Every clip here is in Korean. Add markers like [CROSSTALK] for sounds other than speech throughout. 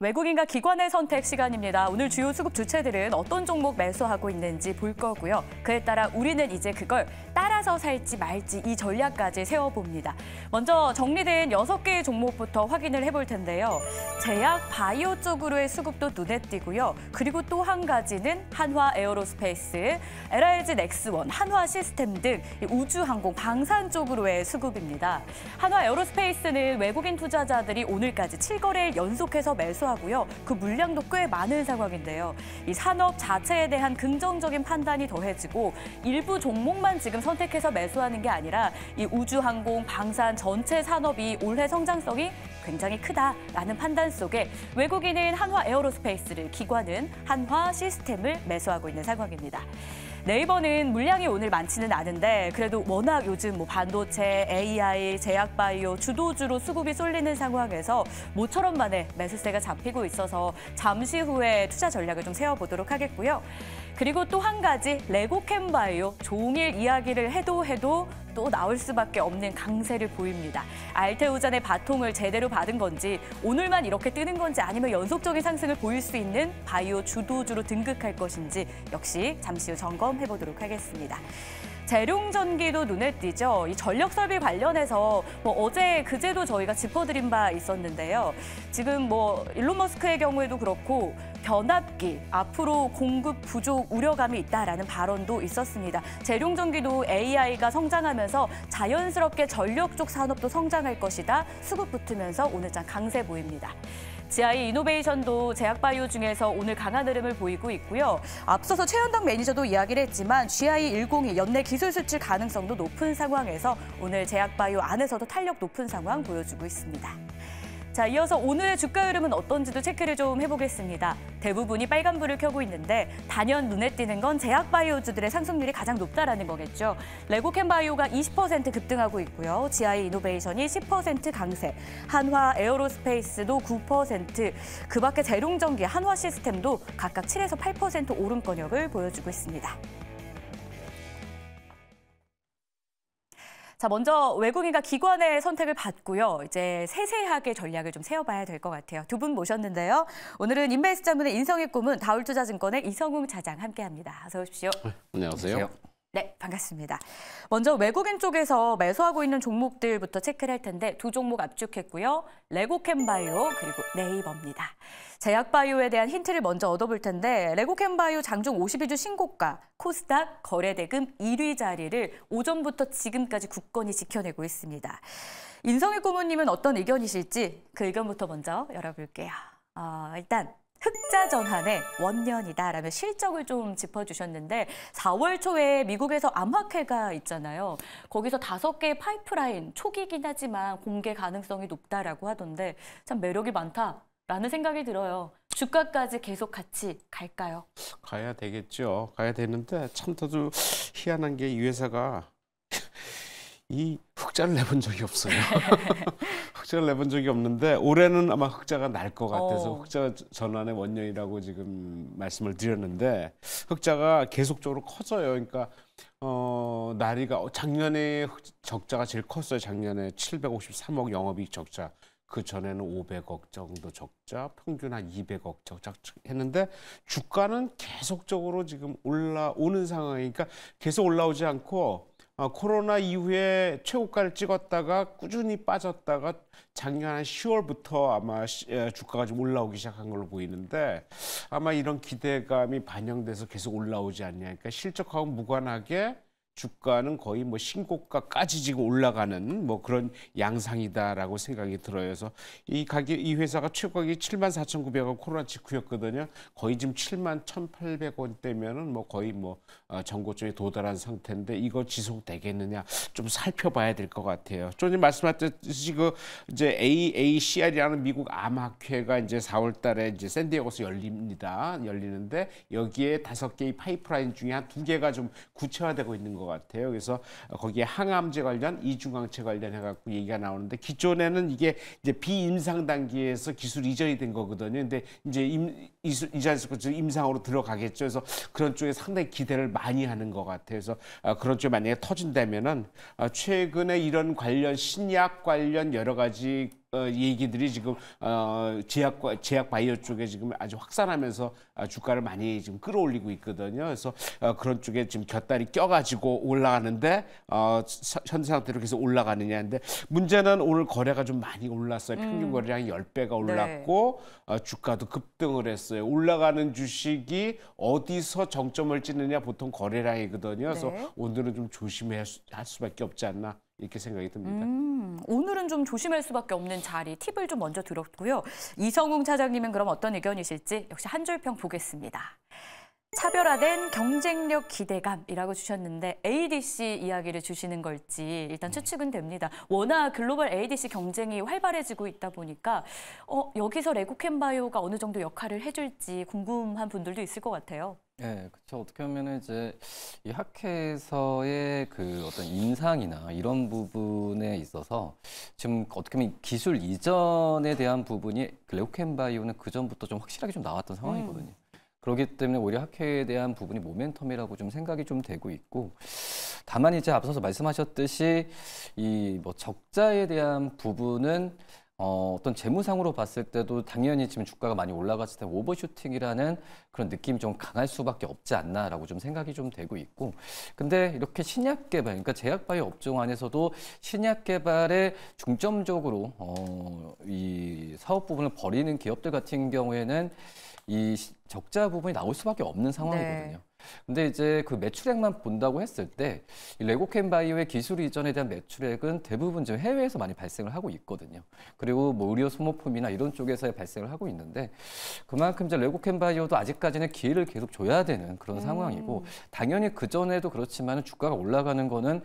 외국인과 기관의 선택 시간입니다. 오늘 주요 수급 주체들은 어떤 종목 매수하고 있는지 볼 거고요. 그에 따라 우리는 이제 그걸 따라서 살지 말지 이 전략까지 세워봅니다. 먼저 정리된 여섯 개의 종목부터 확인을 해볼 텐데요. 제약, 바이오 쪽으로의 수급도 눈에 띄고요. 그리고 또 한 가지는 한화 에어로스페이스, LRG 넥스원, 한화 시스템 등 우주항공, 방산 쪽으로의 수급입니다. 한화 에어로스페이스는 외국인 투자자들이 오늘까지 7거래일 연속해서 매수 하고요. 그 물량도 꽤 많은 상황인데요. 이 산업 자체에 대한 긍정적인 판단이 더해지고 일부 종목만 지금 선택해서 매수하는 게 아니라 이 우주항공, 방산 전체 산업이 올해 성장성이 굉장히 크다라는 판단 속에 외국인은 한화 에어로스페이스를, 기관은 한화 시스템을 매수하고 있는 상황입니다. 네이버는 물량이 오늘 많지는 않은데 그래도 워낙 요즘 뭐 반도체, AI, 제약바이오 주도주로 수급이 쏠리는 상황에서 모처럼 만에 매수세가 잡히고 있어서 잠시 후에 투자 전략을 좀 세워보도록 하겠고요. 그리고 또 한 가지 레고 캔바이오 종일 이야기를 해도 해도 또 나올 수밖에 없는 강세를 보입니다. 알테오잔의 바통을 제대로 받은 건지 오늘만 이렇게 뜨는 건지 아니면 연속적인 상승을 보일 수 있는 바이오 주도주로 등극할 것인지 역시 잠시 후 점검해 보도록 하겠습니다. 재룡전기도 눈에 띄죠. 이 전력 설비 관련해서 뭐 어제 그제도 저희가 짚어드린 바 있었는데요. 지금 뭐 일론 머스크의 경우에도 그렇고 변압기 앞으로 공급 부족 우려감이 있다라는 발언도 있었습니다. 재룡전기도 AI가 성장하면서 자연스럽게 전력 쪽 산업도 성장할 것이다. 수급 붙으면서 오늘장 강세 보입니다. 지아이 이노베이션도 제약바이오 중에서 오늘 강한 흐름을 보이고 있고요. 앞서서 최현덕 매니저도 이야기를 했지만 GI102 연내 기술 수출 가능성도 높은 상황에서 오늘 제약바이오 안에서도 탄력 높은 상황 보여주고 있습니다. 자, 이어서 오늘의 주가 흐름은 어떤지도 체크를 좀 해보겠습니다. 대부분이 빨간불을 켜고 있는데 단연 눈에 띄는 건 제약바이오주들의 상승률이 가장 높다라는 거겠죠. 레고캔바이오가 20% 급등하고 있고요. GI 이노베이션이 10% 강세, 한화 에어로스페이스도 9%, 그밖에 재룡전기 한화 시스템도 각각 7에서 8% 오름권역을 보여주고 있습니다. 자, 먼저 외국인과 기관의 선택을 받고요. 이제 세세하게 전략을 좀 세워봐야 될 것 같아요. 두 분 모셨는데요. 오늘은 인베스트자문의 인성의 꿈은 다울투자증권의 이성웅 자장 함께합니다. 어서 오십시오. 네, 안녕하세요. 안녕하세요. 네, 반갑습니다. 먼저 외국인 쪽에서 매수하고 있는 종목들부터 체크를 할 텐데 두 종목 압축했고요. 레고캠바이오 그리고 네이버입니다. 제약바이오에 대한 힌트를 먼저 얻어볼 텐데 레고캠바이오 장중 52주 신고가 코스닥 거래대금 1위 자리를 오전부터 지금까지 굳건히 지켜내고 있습니다. 인성의 고모님은 어떤 의견이실지 그 의견부터 먼저 열어볼게요. 어, 일단 흑자 전환의 원년이다라며 실적을 좀 짚어주셨는데 4월 초에 미국에서 암흑회가 있잖아요. 거기서 다섯 개의 파이프라인 초기긴 하지만 공개 가능성이 높다라고 하던데 참 매력이 많다라는 생각이 들어요. 주가까지 계속 같이 갈까요? 가야 되겠죠. 가야 되는데 참 저도 희한한 게 이 회사가 [LAUGHS] 이 흑자를 내본 적이 없어요. [LAUGHS] 흑자를 내본 적이 없는데 올해는 아마 흑자가 날 것 같아서 어. 흑자 전환의 원년이라고 지금 말씀을 드렸는데 흑자가 계속적으로 커져요. 그러니까 어 나리가 작년에 흑, 적자가 제일 컸어요. 작년에 753억 영업이익 적자. 그 전에는 500억 정도 적자, 평균 한 200억 적자 했는데 주가는 계속적으로 지금 올라오는 상황이니까 그러니까 계속 올라오지 않고 어, 코로나 이후에 최고가를 찍었다가 꾸준히 빠졌다가 작년 한 10월부터 아마 주가가 좀 올라오기 시작한 걸로 보이는데 아마 이런 기대감이 반영돼서 계속 올라오지 않냐. 그니까 실적하고 무관하게 주가는 거의 뭐 신고가까지 지금 올라가는 뭐 그런 양상이다라고 생각이 들어요. 그래서 이 가격 이 회사가 최고 가 7만 4,900원 코로나 직후였거든요. 거의 지금 7만 1,800원대면은 뭐 거의 뭐 어, 전고점에 도달한 상태인데 이거 지속되겠느냐 좀 살펴봐야 될 것 같아요. 조님 말씀하셨듯이 그 이제 AACR이라는 미국 암학회가 이제 4월 달에 이제 샌디에고서 열립니다. 열리는데 여기에 다섯 개의 파이프라인 중에 한 두 개가 좀 구체화되고 있는 거 같아요. 그래서 거기에 항암제 관련, 이중항체 관련해 갖고 얘기가 나오는데 기존에는 이게 이제 비임상 단계에서 기술 이전이 된 거거든요. 근데 이제 임, 이전에서 그 임상으로 들어가겠죠. 그래서 그런 쪽에 상당히 기대를 많이 하는 것 같아요. 그래서 아, 그런 쪽에 만약에 터진다면은 아, 최근에 이런 관련 신약 관련 여러 가지 어, 얘기들이 지금 어, 제약 제약 바이오 쪽에 지금 아주 확산하면서 아, 주가를 많이 지금 끌어올리고 있거든요. 그래서 어, 그런 쪽에 지금 곁다리 껴가지고 올라가는데 어, 현 상태로 계속 올라가느냐 인데 문제는 오늘 거래가 좀 많이 올랐어요. 음. 평균 거래량이 열배가 네. 올랐고 네. 어, 주가도 급등을 했어요. 올라가는 주식이 어디서 정점을 찍느냐 보통 거래량이거든요. 그래서 네. 오늘은 좀 조심해야 할 수밖에 없지 않나 이렇게 생각이 듭니다. 음, 오늘은 좀 조심할 수밖에 없는 자리 팁을 좀 먼저 들었고요. 이성웅 차장님은 그럼 어떤 의견이실지 역시 한 줄평 보겠습니다. 차별화된 경쟁력 기대감이라고 주셨는데 ADC 이야기를 주시는 걸지 일단 추측은 됩니다. 워낙 글로벌 ADC 경쟁이 활발해지고 있다 보니까 어, 여기서 레고캠바이오가 어느 정도 역할을 해줄지 궁금한 분들도 있을 것 같아요. 네, 그렇죠. 어떻게 보면은 이제 이 학회에서의 그 어떤 인상이나 이런 부분에 있어서 지금 어떻게 보면 기술 이전에 대한 부분이 레오캔바이오는 그 전부터 좀 확실하게 좀 나왔던 상황이거든요. 음. 그렇기 때문에 오히려 학회에 대한 부분이 모멘텀이라고 좀 생각이 좀 되고 있고 다만 이제 앞서서 말씀하셨듯이 이 뭐 적자에 대한 부분은 어, 어떤 재무상으로 봤을 때도 당연히 지금 주가가 많이 올라갔을 때 오버슈팅이라는 그런 느낌이 좀 강할 수밖에 없지 않나라고 좀 생각이 좀 되고 있고 근데 이렇게 신약 개발 그러니까 제약 바이오 업종 안에서도 신약 개발에 중점적으로 어, 이 사업 부분을 벌이는 기업들 같은 경우에는 이 적자 부분이 나올 수밖에 없는 상황이거든요. 네. 근데 이제 그 매출액만 본다고 했을 때 레고캔바이오의 기술 이전에 대한 매출액은 대부분 지금 해외에서 많이 발생을 하고 있거든요. 그리고 뭐 의료 소모품이나 이런 쪽에서의 발생을 하고 있는데 그만큼 이제 레고캔바이오도 아직까지는 기회를 계속 줘야 되는 그런 음. 상황이고 당연히 그 전에도 그렇지만 주가가 올라가는 거는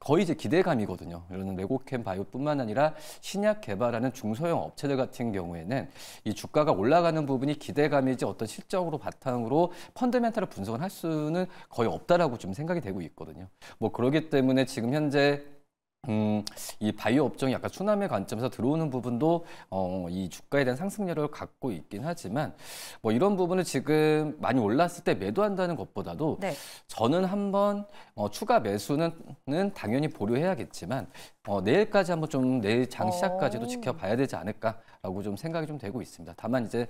거의 이제 기대감이거든요. 이런 그러니까 레고캔바이오뿐만 아니라 신약 개발하는 중소형 업체들 같은 경우에는 이 주가가 올라가는 부분이 기대감이지 어떤 실적으로 바탕으로 펀드멘탈을 분석을 할수 수는 거의 없다라고 좀 생각이 되고 있거든요. 뭐 그러기 때문에 지금 현재 음, 이 바이오 업종이 약간 추남의 관점에서 들어오는 부분도 어, 이 주가에 대한 상승률을 갖고 있긴 하지만 뭐 이런 부분을 지금 많이 올랐을 때 매도한다는 것보다도 네. 저는 한번 어, 추가 매수는 당연히 보류해야겠지만 어, 내일까지 한번 좀 내일 장 시작까지도 오. 어. 지켜봐야 되지 않을까라고 좀 생각이 좀 되고 있습니다. 다만 이제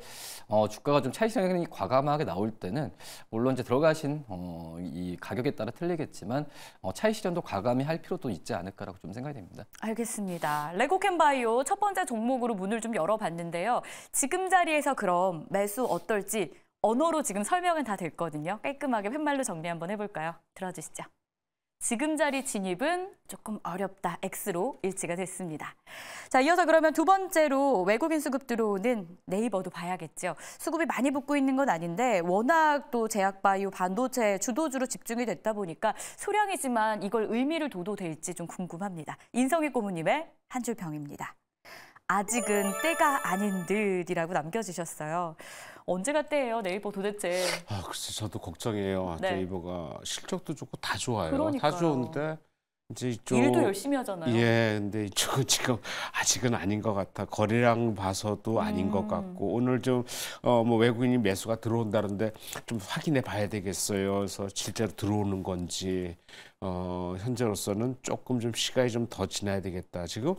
어, 주가가 좀 차익성향이 과감하게 나올 때는 물론 이제 들어가신 어, 이 가격에 따라 틀리겠지만 어, 차익 실현도 과감히 할 필요도 있지 않을까라고 좀 생각이 됩니다. 알겠습니다. 레고캔바이오 첫 번째 종목으로 문을 좀 열어봤는데요. 지금 자리에서 그럼 매수 어떨지 언어로 지금 설명은 다 됐거든요. 깔끔하게 팻말로 정리 한번 해볼까요? 들어주시죠. 지금 자리 진입은 조금 어렵다. X로 일치가 됐습니다. 자, 이어서 그러면 두 번째로 외국인 수급 들어오는 네이버도 봐야겠죠. 수급이 많이 붙고 있는 건 아닌데 워낙 또 제약바이오 반도체 주도주로 집중이 됐다 보니까 소량이지만 이걸 의미를 둬도 될지 좀 궁금합니다. 인성희 고모님의 한줄 평입니다. 아직은 때가 아닌 듯이라고 남겨주셨어요. 언제가 때예요, 네이버 도대체? 아, 글쎄 저도 걱정이에요. 아, 네. 네이버가 실적도 좋고 다 좋아요. 그러니까요. 다 좋은데 이제 좀 일도 열심히 하잖아요. 예, 근데 저 [LAUGHS] 지금 아직은 아닌 것 같아. 거래량 봐서도 아닌 음. 것 같고 오늘 좀 어 뭐 외국인이 매수가 들어온다는데 좀 확인해 봐야 되겠어요. 그래서 실제로 들어오는 건지 어 현재로서는 조금 좀 시간이 좀 더 지나야 되겠다. 지금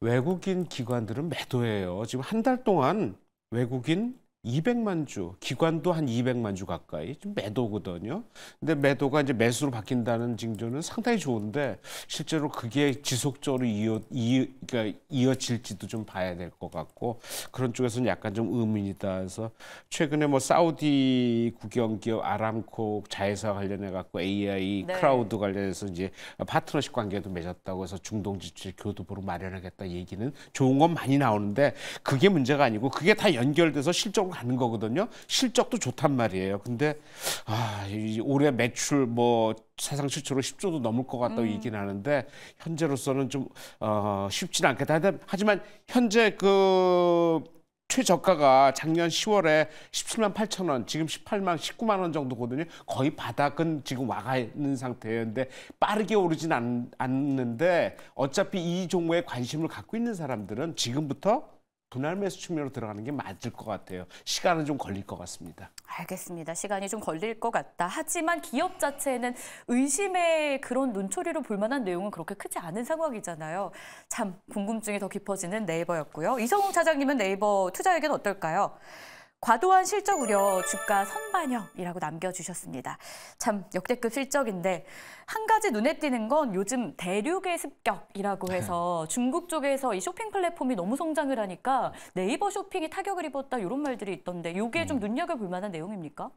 외국인 기관들은 매도해요 지금 한 달 동안 외국인 200만 주, 기관도 한 200만 주 가까이 좀 매도거든요. 근데 매도가 이제 매수로 바뀐다는 징조는 상당히 좋은데 실제로 그게 지속적으로 이어 이 그러니까 이어질지도 좀 봐야 될 것 같고 그런 쪽에서는 약간 좀 의문이다. 해서 최근에 뭐 사우디 국영기업 아람코 자회사 관련해 갖고 AI 네. 크라우드 관련해서 이제 파트너십 관계도 맺었다고 해서 중동 지출 교두보로 마련하겠다 얘기는 좋은 건 많이 나오는데 그게 문제가 아니고 그게 다 연결돼서 실적 가는 거거든요. 실적도 좋단 말이에요. 근데 아, 올해 매출 뭐세상 최초로 10조도 넘을 것 같다고 음. 얘기는 하는데 현재로서는 좀 어, 쉽진 않겠다. 하지만 현재 그 최저가가 작년 10월에 17만 8천 원, 지금 18만 19만 원 정도거든요. 거의 바닥은 지금 와가 있는 상태였는데 빠르게 오르진 않, 않는데 어차피 이 종목에 관심을 갖고 있는 사람들은 지금부터 분할 매수 측면으로 들어가는 게 맞을 것 같아요. 시간은 좀 걸릴 것 같습니다. 알겠습니다. 시간이 좀 걸릴 것 같다. 하지만 기업 자체는 의심의 그런 눈초리로 볼 만한 내용은 그렇게 크지 않은 상황이잖아요. 참 궁금증이 더 깊어지는 네이버였고요. 이성웅 차장님은 네이버 투자 의견 어떨까요? 과도한 실적 우려 주가 선반영이라고 남겨주셨습니다. 참 역대급 실적인데 한 가지 눈에 띄는 건 요즘 대륙의 습격이라고 네. 해서 중국 쪽에서 이 쇼핑 플랫폼이 너무 성장을 하니까 네이버 쇼핑이 타격을 입었다 이런 말들이 있던데 이게 좀 음. 눈여겨볼 만한 내용입니까?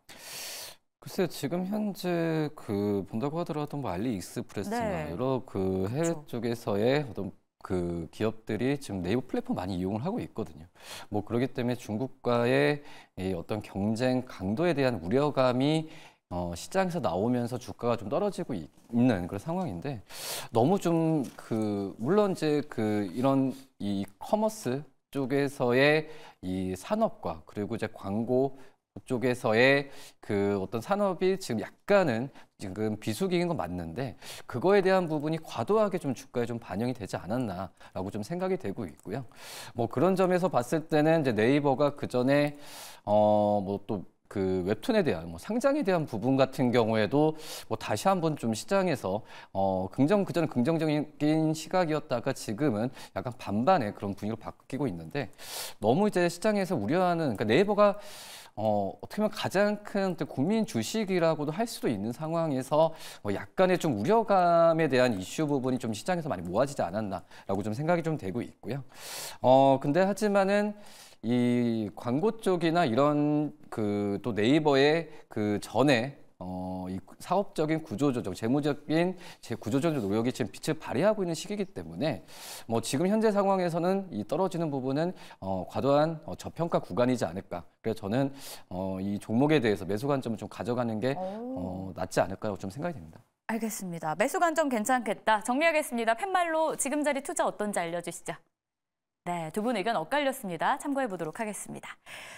글쎄 지금 현재 그 본다고 하더라도 뭐 알리익스프레스나 네. 여러 그 해외 그렇죠. 쪽에서의 어떤 그 기업들이 지금 네이버 플랫폼 많이 이용을 하고 있거든요. 뭐 그러기 때문에 중국과의 이 어떤 경쟁 강도에 대한 우려감이 어, 시장에서 나오면서 주가가 좀 떨어지고 있, 는 그런 상황인데 너무 좀 그 물론 이제 그 이런 이 커머스 쪽에서의 이 산업과 그리고 이제 광고 쪽에서의 그 어떤 산업이 지금 약간은 지금 비수기인 건 맞는데 그거에 대한 부분이 과도하게 좀 주가에 좀 반영이 되지 않았나라고 좀 생각이 되고 있고요. 뭐 그런 점에서 봤을 때는 이제 네이버가 그 전에 어뭐또 그 웹툰에 대한 뭐 상장에 대한 부분 같은 경우에도 뭐 다시 한번 좀 시장에서 어 긍정 그전에 긍정적인 시각이었다가 지금은 약간 반반의 그런 분위기로 바뀌고 있는데 너무 이제 시장에서 우려하는 그러니까 네이버가 어, 어떻게 보면 가장 큰 국민 주식이라고도 할 수도 있는 상황에서 어, 약간의 좀 우려감에 대한 이슈 부분이 좀 시장에서 많이 모아지지 않았나라고 좀 생각이 좀 되고 있고요. 어, 근데 하지만은 이 광고 쪽이나 이런 그 또 네이버의 그 전에 어, 이 사업적인 구조조정, 재무적인 제 구조조정 노력이 지금 빛을 발휘하고 있는 시기이기 때문에 뭐 지금 현재 상황에서는 이 떨어지는 부분은 어, 과도한 어, 저평가 구간이지 않을까. 그래서 저는 어, 이 종목에 대해서 매수 관점을 좀 가져가는 게 어, 낫지 않을까라고 좀 생각이 됩니다. 알겠습니다. 매수 관점 괜찮겠다. 정리하겠습니다. 팻말로 지금 자리 투자 어떤지 알려주시죠. 네, 두 분 의견 엇갈렸습니다. 참고해 보도록 하겠습니다.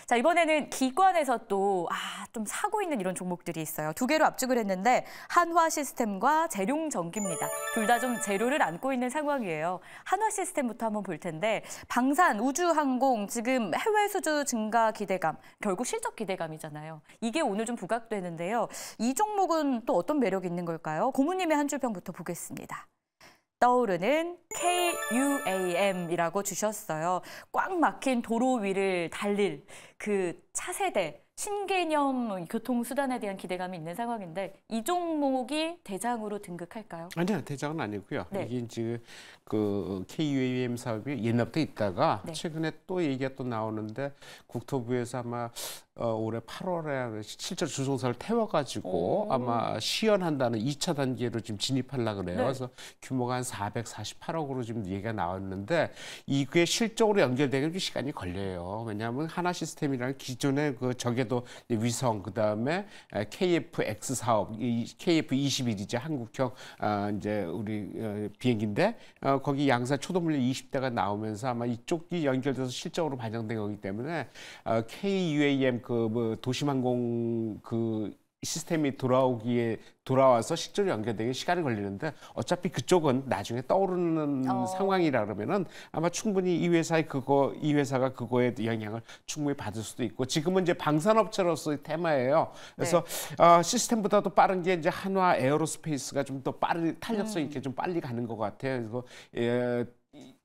자, 이번에는 기관에서 또, 아, 좀 사고 있는 이런 종목들이 있어요. 두 개로 압축을 했는데, 한화 시스템과 재룡 전기입니다. 둘 다 좀 재료를 안고 있는 상황이에요. 한화 시스템부터 한번 볼 텐데, 방산, 우주항공, 지금 해외 수주 증가 기대감, 결국 실적 기대감이잖아요. 이게 오늘 좀 부각되는데요. 이 종목은 또 어떤 매력이 있는 걸까요? 고모님의 한 줄평부터 보겠습니다. 떠오르는 KUAM이라고 주셨어요. 꽉 막힌 도로 위를 달릴 그 차세대 신개념 교통수단에 대한 기대감이 있는 상황인데 이 종목이 대장으로 등극할까요? 아니요. 대장은 아니고요. 네. 이게 이제 그 KUAM 사업이 옛날부터 있다가 네. 최근에 또 얘기가 또 나오는데 국토부에서 아마 어, 올해 8월에 실제 주소사를 태워가지고 오. 아마 시연한다는 2차 단계로 지금 진입하려 고 그래요. 네. 그래서 규모가 한 448억으로 지금 얘기가 나왔는데 이게 실적으로 연결되기 시간이 걸려요. 왜냐하면 하나 시스템이랑 기존의 그 적용 놀랍도 위성 그다음에 KF-X 사업, 이 KF-21이죠 한국형 아, 이제 우리 어, 비행기인데 어, 거기 양산 초동물류 20대가 나오면서 아마 이쪽이 연결돼서 실적으로 반영된 거기 때문에 어, KUAM 그뭐 도심항공 그 시스템이 돌아오기에 돌아와서 실제로 연결되기 시간이 걸리는데 어차피 그쪽은 나중에 떠오르는 어. 상황이라 그러면은 아마 충분히 이 회사의 그거 이 회사가 그거에 영향을 충분히 받을 수도 있고 지금은 이제 방산업체로서의 테마예요. 그래서 네. 어, 아, 시스템보다도 빠른 게 이제 한화 에어로스페이스가 좀 더 빠른 탄력성 음. 있게 음. 좀 빨리 가는 것 같아요. 그래서 예,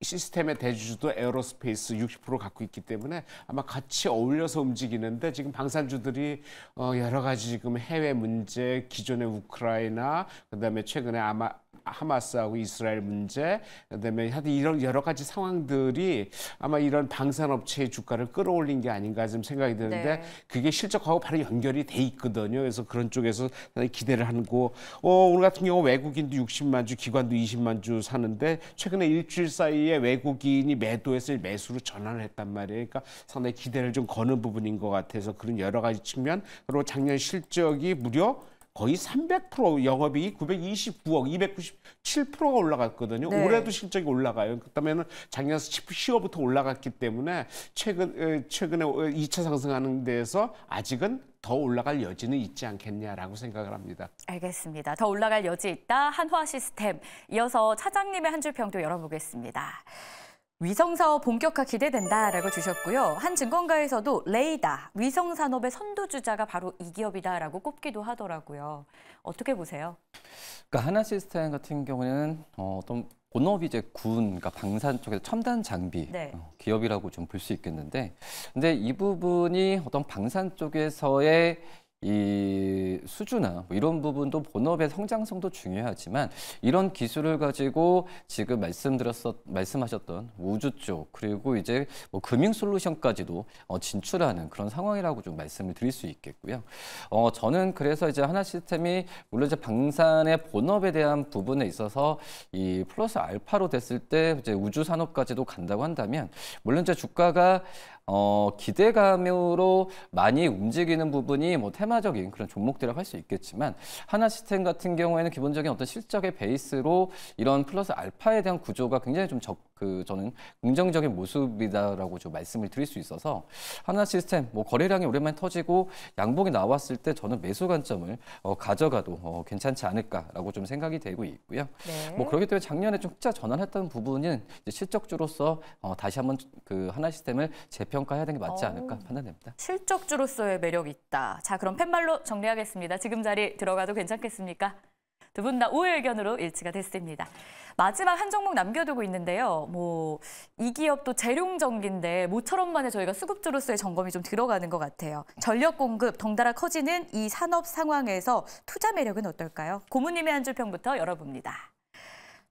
시스템의 대주주도 에어로스페이스 60% 갖고 있기 때문에 아마 같이 어울려서 움직이는데 지금 방산주들이 어, 여러 가지 지금 해외 문제, 기존의 우크라이나, 그다음에 최근에 아마 하마스하고 이스라엘 문제, 그다음에 하여튼 이런 여러 가지 상황들이 아마 이런 방산업체의 주가를 끌어올린 게 아닌가 좀 생각이 드는데 네. 그게 실적하고 바로 연결이 돼 있거든요. 그래서 그런 쪽에서 기대를 하고 어, 오늘 같은 경우 외국인도 60만 주, 기관도 20만 주 사는데 최근에 일주일 사이에 외국인이 매도에서 매수로 전환을 했단 말이에요. 그러니까 상당히 기대를 좀 거는 부분인 것 같아서 그런 여러 가지 측면 그리고 작년 실적이 무려 거의 300% 영업이익 929억 297%가 올라갔거든요. 네. 올해도 실적이 올라가요. 그다음에는 작년 10월부터 올라갔기 때문에 최근 최근에 2차 어, 상승하는 데에서 아직은 더 올라갈 여지는 있지 않겠냐라고 생각을 합니다. 알겠습니다. 더 올라갈 여지 있다. 한화 시스템. 이어서 차장님의 한줄 평도 열어보겠습니다. 위성사업 본격화 기대된다라고 주셨고요. 한 증권가에서도 레이다, 위성산업의 선두주자가 바로 이 기업이다라고 꼽기도 하더라고요. 어떻게 보세요? 그러니까 하나시스템 같은 경우는 어, 어떤 본업이 이제 군, 그러니까 방산 쪽에서 첨단 장비 네. 어, 기업이라고 좀 볼 수 있겠는데 근데 이 부분이 어떤 방산 쪽에서의 이 수주나 뭐 이런 부분도 본업의 성장성도 중요하지만 이런 기술을 가지고 지금 말씀드렸었 말씀하셨던 우주 쪽 그리고 이제 뭐 금융 솔루션까지도 어, 진출하는 그런 상황이라고 좀 말씀을 드릴 수 있겠고요. 어, 저는 그래서 이제 하나 시스템이 물론 이제 방산의 본업에 대한 부분에 있어서 이 플러스 알파로 됐을 때 이제 우주 산업까지도 간다고 한다면 물론 이제 주가가 어, 기대감으로 많이 움직이는 부분이 뭐 테마적인 그런 종목들이라고 할 수 있겠지만 하나 시스템 같은 경우에는 기본적인 어떤 실적의 베이스로 이런 플러스 알파에 대한 구조가 굉장히 좀 적, 그 저는 긍정적인 모습이다라고 좀 말씀을 드릴 수 있어서 하나 시스템 뭐 거래량이 오랜만에 터지고 양봉이 나왔을 때 저는 매수 관점을 어, 가져가도 어, 괜찮지 않을까라고 좀 생각이 되고 있고요. 네. 뭐 그렇기 때문에 작년에 좀 흑자 전환했던 부분은 이제 실적주로서 어, 다시 한번 그 하나 시스템을 재평가해야 되는 게 맞지 않을까 어. 판단됩니다. 실적주로서의 매력이 있다. 자 그럼 팻말로 정리하겠습니다. 지금 자리 들어가도 괜찮겠습니까? 두분다 우회 의견으로 일치가 됐습니다. 마지막 한 종목 남겨두고 있는데요. 뭐 이 기업도 재룡전기인데 모처럼만에 저희가 수급주로서의 점검이 좀 들어가는 것 같아요. 전력 공급 덩달아 커지는 이 산업 상황에서 투자 매력은 어떨까요? 고모님의 한줄 평부터 열어봅니다.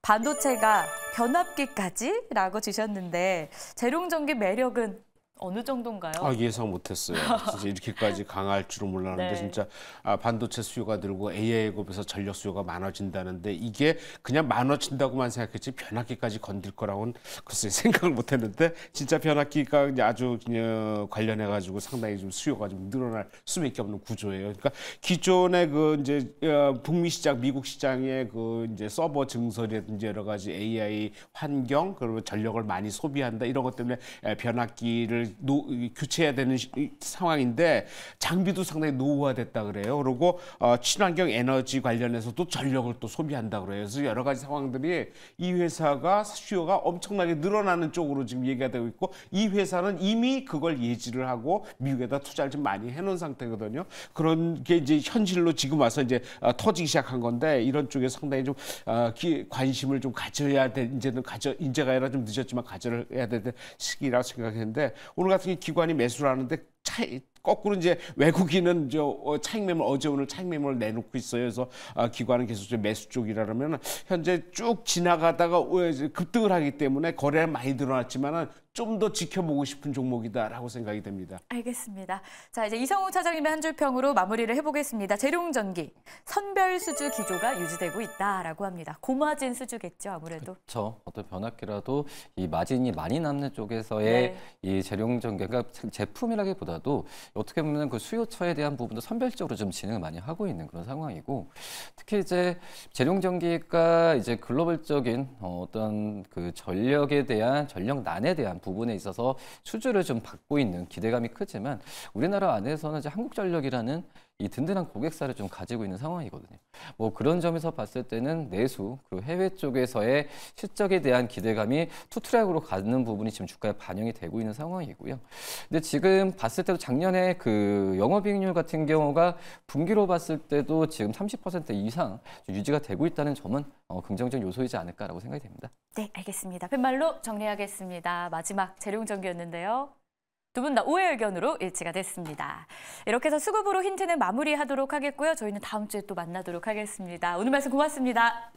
반도체가 변압기까지라고 주셨는데 재룡전기 매력은 어느 정도인가요? 아, 예상 못했어요. 진짜 이렇게까지 강할 줄은 몰랐는데 네. 진짜 아, 반도체 수요가 늘고 AI 급에서 전력 수요가 많아진다는데 이게 그냥 많아진다고만 생각했지 변압기까지 건들 거라고는 글쎄 [LAUGHS] 생각을 못했는데 진짜 변압기가 아주 그냥 관련해 가지고 상당히 좀 수요가 좀 늘어날 수밖에 없는 구조예요. 그러니까 기존의 그 이제 어, 북미 시장, 미국 시장의 그 이제 서버 증설이라든지 여러 가지 AI 환경 그리고 전력을 많이 소비한다 이런 것 때문에 변압기를 장비 노, 교체해야 되는 상황인데 장비도 상당히 노후화됐다 그래요. 그리고 어, 친환경 에너지 관련해서도 전력을 또 소비한다 그래요. 그래서 여러 가지 상황들이 이 회사가 수요가 엄청나게 늘어나는 쪽으로 지금 얘기가 되고 있고 이 회사는 이미 그걸 예지를 하고 미국에다 투자를 좀 많이 해놓은 상태거든요. 그런 게 이제 현실로 지금 와서 이제 어, 터지기 시작한 건데 이런 쪽에 상당히 좀 어, 기, 관심을 좀 가져야 돼 이제는 가져 인제가 아니라 좀 늦었지만 가져야 될 시기라고 생각했는데 오늘 같은 경 기관이 매수를 하는데 차 거꾸로 이제 외국인은 저 어, 차익 매물 어제 오늘 차익 매물을 내놓고 있어요. 그래서 아, 기관은 계속 매수 쪽이라면 현재 쭉 지나가다가 어, 급등을 하기 때문에 거래를 많이 늘어났지만 은좀 더 지켜보고 싶은 종목이다라고 생각이 됩니다. 알겠습니다. 자 이제 이성우 차장님의 한 줄 평으로 마무리를 해보겠습니다. 재룡전기 선별 수주 기조가 유지되고 있다라고 합니다. 고마진 수주겠죠 아무래도. 그렇죠. 어떤 변화기라도 이 마진이 많이 남는 쪽에서의 네. 이 재룡전기가 제품이라기보다는 하더라도 어떻게 보면 그 수요처에 대한 부분도 선별적으로 좀 진행을 많이 하고 있는 그런 상황이고 특히 이제 재룡전기가 이제 글로벌적인 어, 어떤 그 전력에 대한 전력난에 대한 부분에 있어서 수주를 좀 받고 있는 기대감이 크지만 우리나라 안에서는 이제 한국전력이라는 이 든든한 고객사를 좀 가지고 있는 상황이거든요. 뭐 그런 점에서 봤을 때는 내수 그리고 해외 쪽에서의 실적에 대한 기대감이 투트랙으로 가는 부분이 지금 주가에 반영이 되고 있는 상황이고요. 근데 지금 봤을 때도 작년에 그 영업이익률 같은 경우가 분기로 봤을 때도 지금 30% 이상 유지가 되고 있다는 점은 어, 긍정적 인 요소이지 않을까라고 생각이 됩니다. 네, 알겠습니다. 팻말로 정리하겠습니다. 마지막 재룡 전기였는데요. 두분다 오해 의견으로 일치가 됐습니다. 이렇게 해서 수급으로 힌트는 마무리하도록 하겠고요. 저희는 다음 주에 또 만나도록 하겠습니다. 오늘 말씀 고맙습니다.